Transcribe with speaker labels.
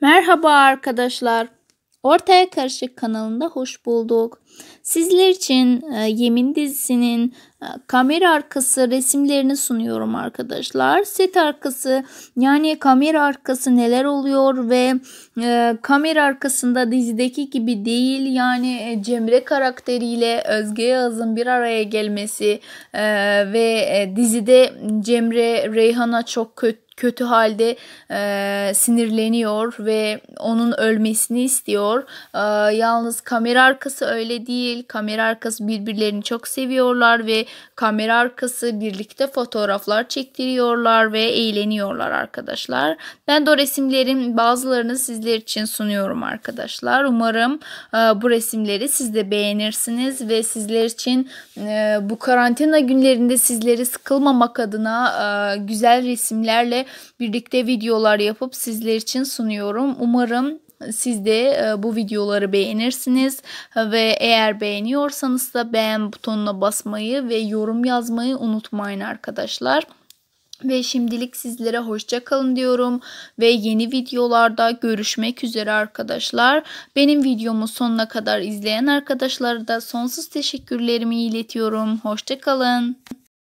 Speaker 1: Merhaba arkadaşlar. Ortaya Karışık kanalında hoş bulduk. Sizler için e, Yemin dizisinin kamera arkası resimlerini sunuyorum arkadaşlar. Set arkası yani kamera arkası neler oluyor ve e, kamera arkasında dizideki gibi değil yani e, Cemre karakteriyle Özge Yağız'ın bir araya gelmesi e, ve e, dizide Cemre Reyhan'a çok kötü kötü halde e, sinirleniyor ve onun ölmesini istiyor. E, yalnız kamera arkası öyle değil. Kamera arkası birbirlerini çok seviyorlar ve kamera arkası birlikte fotoğraflar çektiriyorlar ve eğleniyorlar arkadaşlar. Ben de o resimlerin bazılarını sizler için sunuyorum arkadaşlar. Umarım e, bu resimleri siz de beğenirsiniz ve sizler için e, bu karantina günlerinde sizleri sıkılmamak adına e, güzel resimlerle birlikte videolar yapıp sizler için sunuyorum. Umarım siz de e, bu videoları beğenirsiniz ve eğer beğeniyorsanız da beğen butonuna basmayı ve yorum yazmayı unutmayın arkadaşlar. Ve şimdilik sizlere hoşça kalın diyorum ve yeni videolarda görüşmek üzere arkadaşlar. Benim videomu sonuna kadar izleyen arkadaşlara da sonsuz teşekkürlerimi iletiyorum. Hoşça kalın.